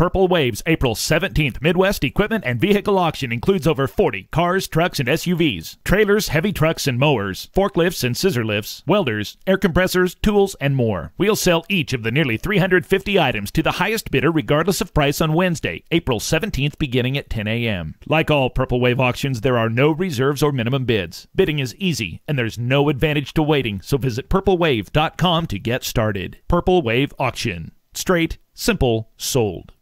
Purple Waves, April 17th. Midwest Equipment and Vehicle Auction includes over 40 cars, trucks, and SUVs, trailers, heavy trucks and mowers, forklifts and scissor lifts, welders, air compressors, tools, and more. We'll sell each of the nearly 350 items to the highest bidder regardless of price on Wednesday, April 17th, beginning at 10 a.m. Like all Purple Wave auctions, there are no reserves or minimum bids. Bidding is easy, and there's no advantage to waiting, so visit purplewave.com to get started. Purple Wave Auction. Straight, simple, sold.